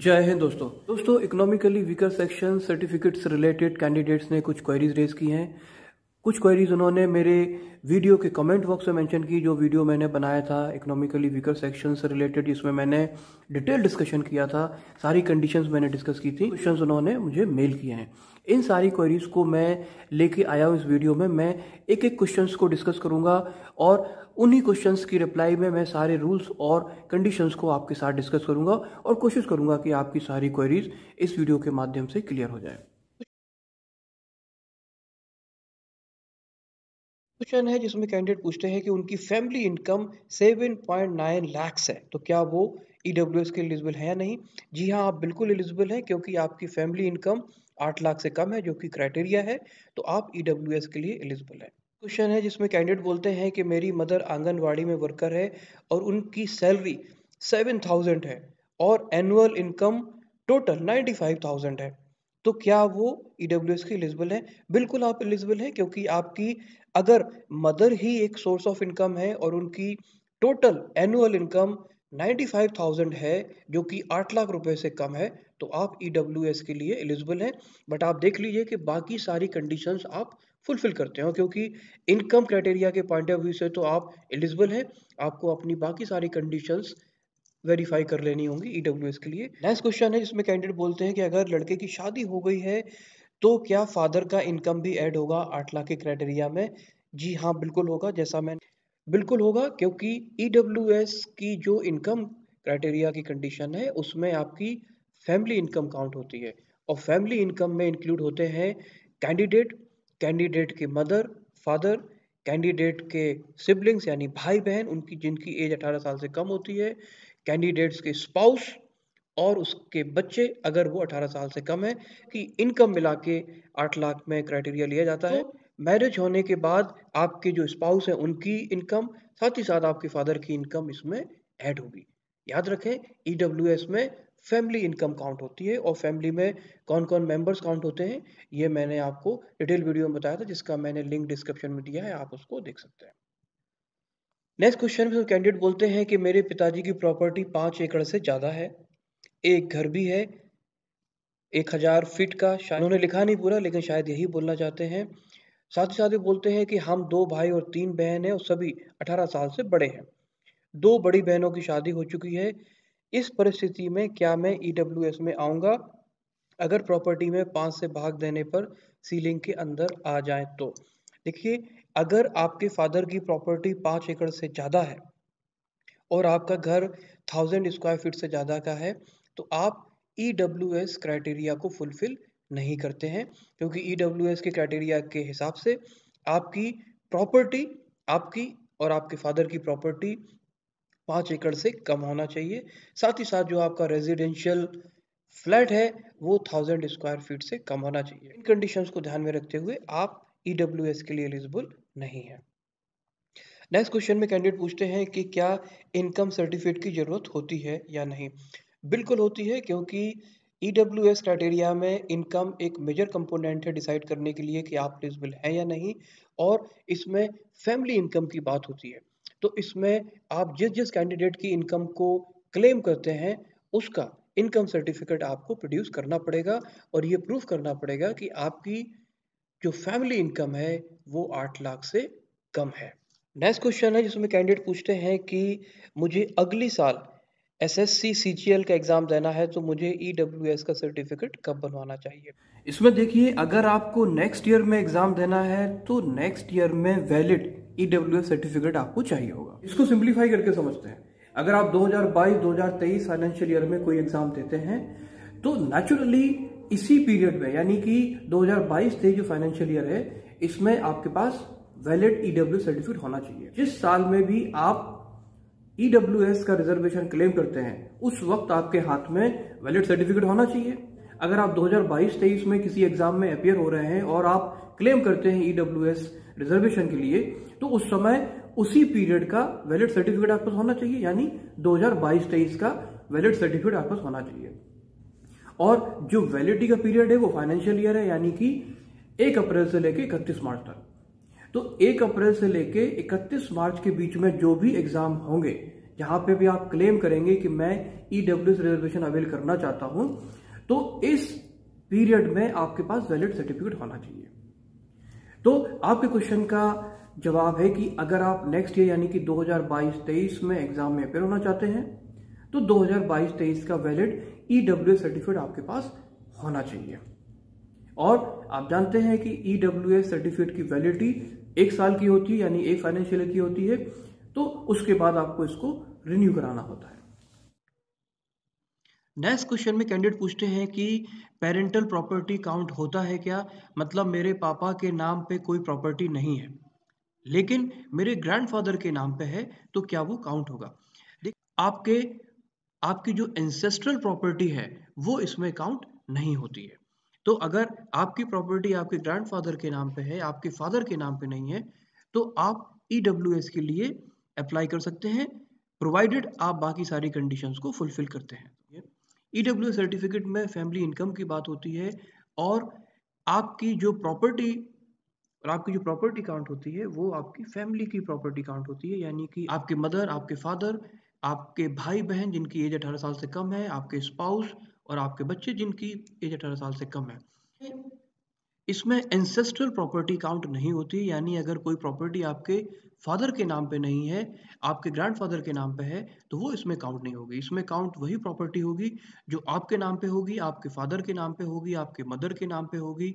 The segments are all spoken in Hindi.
जय हिंद दोस्तों दोस्तों economically weaker section certificates related candidates ने कुछ क्वेरीज रेज की हैं कुछ क्वेरीज उन्होंने मेरे वीडियो के कमेंट बॉक्स में मेंशन की जो वीडियो मैंने बनाया था इकोनॉमिकली वीकर सेक्शन से रिलेटेड जिसमें मैंने डिटेल डिस्कशन किया था सारी कंडीशंस मैंने डिस्कस की थी क्वेश्चंस उन्होंने मुझे मेल किए हैं इन सारी क्वेरीज को मैं लेके आया हूँ इस वीडियो में मैं एक एक क्वेश्चन को डिस्कस करूँगा और उन्हीं क्वेश्चन की रिप्लाई में मैं सारे रूल्स और कंडीशन को आपके साथ डिस्कस करूँगा और कोशिश करूँगा कि आपकी सारी क्वेरीज इस वीडियो के माध्यम से क्लियर हो जाए क्वेश्चन है जिसमें कैंडिडेट पूछते हैं कि उनकी फैमिली इनकम 7.9 लाख है तो क्या वो ई e के एलिजिबल है या नहीं जी हाँ आप बिल्कुल एलिजिबल हैं क्योंकि आपकी फैमिली इनकम आठ लाख से कम है जो कि क्राइटेरिया है तो आप ई e के लिए एलिजिबल हैं क्वेश्चन है जिसमें कैंडिडेट बोलते हैं कि मेरी मदर आंगनवाड़ी में वर्कर है और उनकी सैलरी सेवन थाउजेंड है और annual income total ninety five thousand है तो क्या वो ई डब्ल्यू एस के एलिजिबल है बिल्कुल आप एलिजिबल हैं क्योंकि आपकी अगर मदर ही एक सोर्स ऑफ इनकम है और उनकी टोटल एनुअल इनकम 95,000 है जो कि 8 लाख रुपए से कम है तो आप ई डब्ल्यू एस के लिए एलिजिबल हैं बट आप देख लीजिए कि बाकी सारी कंडीशंस आप फुलफिल करते हो क्योंकि इनकम क्राइटेरिया के पॉइंट ऑफ व्यू से तो आप एलिजिबल हैं आपको अपनी बाकी सारी कंडीशंस वेरीफाई कर लेनी होंगी ई e के लिए नेक्स्ट क्वेश्चन है जिसमें कैंडिडेट बोलते हैं कि अगर लड़के की शादी हो गई है तो क्या फादर का इनकम भी ऐड होगा आठ लाख के क्राइटेरिया में जी हाँ बिल्कुल होगा जैसा मैं बिल्कुल होगा क्योंकि ई e की जो इनकम क्राइटेरिया की कंडीशन है उसमें आपकी फैमिली इनकम काउंट होती है और फैमिली इनकम में इंक्लूड होते हैं कैंडिडेट कैंडिडेट के मदर फादर कैंडिडेट के सिबलिंग्स यानी भाई बहन उनकी जिनकी एज 18 साल से कम होती है कैंडिडेट्स के स्पाउस और उसके बच्चे अगर वो 18 साल से कम है कि इनकम मिला के आठ लाख में क्राइटेरिया लिया जाता है मैरिज होने के बाद आपके जो स्पाउस है उनकी इनकम साथ ही साथ आपके फादर की इनकम इसमें ऐड होगी याद रखें ई e में फैमिली इनकम काउंट होती है और फैमिली में कौन कौन मेंबर्स काउंट होते हैं ये मैंने आपको डिटेल वीडियो में बताया था जिसका मैंने लिंक डिस्क्रिप्शन में दिया है आप उसको देख सकते हैं नेक्स्ट क्वेश्चन में कैंडिडेट बोलते हैं कि मेरे पिताजी की प्रॉपर्टी पांच एकड़ से ज़्यादा है एक घर भी है एक हज़ार फिट का शायद उन्होंने लिखा नहीं पूरा लेकिन शायद यही बोलना चाहते हैं साथ ही साथ ही बोलते हैं कि हम दो भाई और तीन बहन है और सभी अठारह साल से बड़े हैं दो बड़ी बहनों की शादी हो चुकी है इस परिस्थिति में क्या मैं ई e में आऊंगा अगर प्रॉपर्टी में पांच से भाग देने पर सीलिंग के अंदर आ जाए तो देखिए अगर आपके फादर की प्रॉपर्टी पाँच एकड़ से ज़्यादा है और आपका घर थाउजेंड स्क्वायर फीट से ज़्यादा का है तो आप ई डब्ल्यू एस क्राइटेरिया को फुलफिल नहीं करते हैं क्योंकि ई डब्ल्यू एस के क्राइटेरिया के हिसाब से आपकी प्रॉपर्टी आपकी और आपके फादर की प्रॉपर्टी पाँच एकड़ से कम होना चाहिए साथ ही साथ जो आपका रेजिडेंशियल फ्लैट है वो थाउजेंड स्क्वायर फीट से कम होना चाहिए इन कंडीशंस को ध्यान में रखते हुए आप ई डब्ल्यू एस के लिए एलिजिबल नहीं है नेक्स्ट क्वेश्चन में कैंडिडेट पूछते हैं कि क्या इनकम सर्टिफिकेट की ज़रूरत होती है या नहीं बिल्कुल होती है क्योंकि ई डब्ल्यू एस क्राइटेरिया में इनकम एक मेजर कंपोनेंट है डिसाइड करने के लिए कि आप एलिजिबल हैं या नहीं और इसमें फैमिली इनकम की बात होती है तो इसमें आप जिस जिस कैंडिडेट की इनकम को क्लेम करते हैं उसका इनकम सर्टिफिकेट आपको प्रोड्यूस करना पड़ेगा और ये प्रूफ करना पड़ेगा कि आपकी जो फैमिली इनकम है वो आठ लाख से कम है नेक्स्ट क्वेश्चन है जिसमें कैंडिडेट पूछते हैं कि मुझे अगले साल S S C C G L का एग्ज़ाम देना है तो मुझे ई डब्ल्यू एस का सर्टिफिकेट कब बनवाना चाहिए इसमें देखिए अगर आपको नेक्स्ट ईयर में एग्ज़ाम देना है तो नेक्स्ट ईयर में valid E W S certificate आपको चाहिए होगा इसको सिंप्लीफाई करके समझते हैं अगर आप 2022-2023 फाइनेंशियल ईयर में कोई एग्ज़ाम देते हैं तो नेचुरली इसी पीरियड में यानी कि 2022-23 जो फाइनेंशियल ईयर है इसमें आपके पास वैलिड ईडब्ल्यू सर्टिफिकेट होना चाहिए जिस साल में भी आप ईडब्ल्यू e का रिजर्वेशन क्लेम करते हैं उस वक्त आपके हाथ में वैलिड सर्टिफिकेट होना चाहिए अगर आप 2022 हजार में किसी एग्जाम में अपियर हो रहे हैं और आप क्लेम करते हैं ईडब्ल्यू e रिजर्वेशन के लिए तो उस समय उसी पीरियड का वैलिड सर्टिफिकेट आपके पास होना चाहिए यानी 2022 हजार का वैलिड सर्टिफिकेट आपके पास होना चाहिए और जो वैलिडिटी का पीरियड है वो फाइनेंशियल ईयर है यानी कि एक अप्रैल से लेके इकतीस मार्च तक तो एक अप्रैल से लेके इकतीस मार्च के बीच में जो भी एग्जाम होंगे जहां पे भी आप क्लेम करेंगे कि मैं ईडब्ल्यू रिजर्वेशन अवेल करना चाहता हूं तो इस पीरियड में आपके पास वैलिड सर्टिफिकेट होना चाहिए तो आपके क्वेश्चन का जवाब है कि अगर आप नेक्स्ट ईयर यानी कि 2022-23 में एग्जाम में अपेयर होना चाहते हैं तो 2022-23 का वैलिड ईडब्ल्यू सर्टिफिकेट आपके पास होना चाहिए और आप जानते हैं कि ई e सर्टिफिकेट की वैलिडिटी एक साल की होती है यानी एक फाइनेंशियल की होती है तो उसके बाद आपको इसको रिन्यू कराना होता है नेक्स्ट क्वेश्चन में कैंडिडेट पूछते हैं कि पेरेंटल प्रॉपर्टी काउंट होता है क्या मतलब मेरे पापा के नाम पे कोई प्रॉपर्टी नहीं है लेकिन मेरे ग्रैंडफादर के नाम पे है तो क्या वो काउंट होगा आपके आपकी जो एंसेस्ट्रल प्रॉपर्टी है वो इसमें काउंट नहीं होती है तो अगर आपकी प्रॉपर्टी आपके ग्रैंडफादर के नाम पे है आपके फादर के नाम पे नहीं है तो आप ई e के लिए अप्लाई कर सकते हैं प्रोवाइडेड आप बाकी सारी कंडीशंस को फुलफिल करते हैं ई डब्ल्यू सर्टिफिकेट में फैमिली इनकम की बात होती है और आपकी जो प्रॉपर्टी और आपकी जो प्रॉपर्टी काउंट होती है वो आपकी फैमिली की प्रॉपर्टी काउंट होती है यानी कि आपके मदर आपके फादर आपके भाई बहन जिनकी एज अठारह साल से कम है आपके स्पाउस और आपके बच्चे जिनकी एज अठारह साल से कम है इसमें एंसेस्ट्रल प्रॉपर्टी काउंट नहीं होती यानी अगर कोई प्रॉपर्टी आपके फादर के नाम पे नहीं है आपके ग्रैंडफादर के नाम पे है तो वो इसमें काउंट नहीं होगी इसमें काउंट वही प्रॉपर्टी होगी जो आपके नाम पे होगी आपके फादर के नाम पे होगी आपके मदर के नाम पे होगी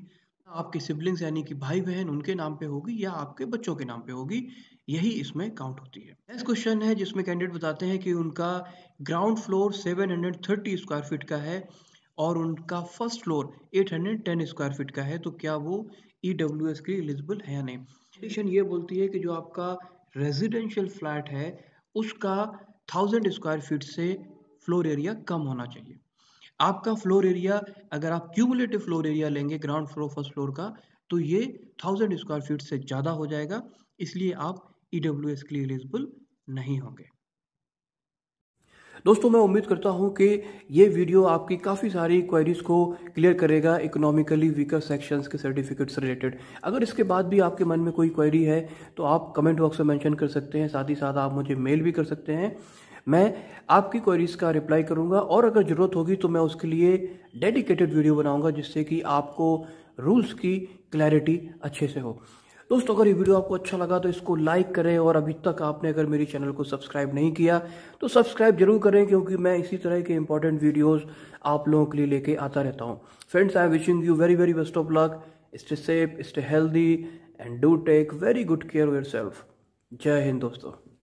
आपके सिबलिंग्स यानी कि भाई बहन उनके नाम पे होगी या आपके बच्चों के नाम पे होगी यही इसमें काउंट होती है नेक्स्ट क्वेश्चन है जिसमें कैंडिडेट बताते हैं कि उनका ग्राउंड फ्लोर 730 स्क्वायर फीट का है और उनका फर्स्ट फ्लोर 810 स्क्वायर फीट का है तो क्या वो ई डब्ल्यू एस के लिए एलिजिबल है या नहीं कंडीशन ये बोलती है कि जो आपका रेजिडेंशियल फ्लैट है उसका थाउजेंड स्क्वायर फीट से फ्लोर एरिया कम होना चाहिए आपका फ्लोर एरिया अगर आप क्यूमुलेटिव फ्लोर एरिया लेंगे ग्राउंड फ्लोर फर्स्ट फ्लोर का तो ये थाउजेंड स्क्वायर फीट से ज़्यादा हो जाएगा इसलिए आप ईडब्ल्यू e के लिए एलिजिबल नहीं होंगे दोस्तों मैं उम्मीद करता हूं कि ये वीडियो आपकी काफ़ी सारी क्वेरीज को क्लियर करेगा इकोनॉमिकली वीकर सेक्शंस के सर्टिफिकेट से रिलेटेड अगर इसके बाद भी आपके मन में कोई क्वेरी है तो आप कमेंट बॉक्स में मेंशन कर सकते हैं साथ ही साथ आप मुझे मेल भी कर सकते हैं मैं आपकी क्वेरीज का रिप्लाई करूंगा और अगर ज़रूरत होगी तो मैं उसके लिए डेडिकेटेड वीडियो बनाऊंगा जिससे कि आपको रूल्स की क्लैरिटी अच्छे से हो दोस्तों अगर ये वीडियो आपको अच्छा लगा तो इसको लाइक करें और अभी तक आपने अगर मेरे चैनल को सब्सक्राइब नहीं किया तो सब्सक्राइब जरूर करें क्योंकि मैं इसी तरह के इंपॉर्टेंट वीडियोज़ आप लोगों के लिए लेके आता रहता हूँ friends I wishing you very very best of luck stay safe stay healthy and do take very good care yourself जय हिंद दोस्तों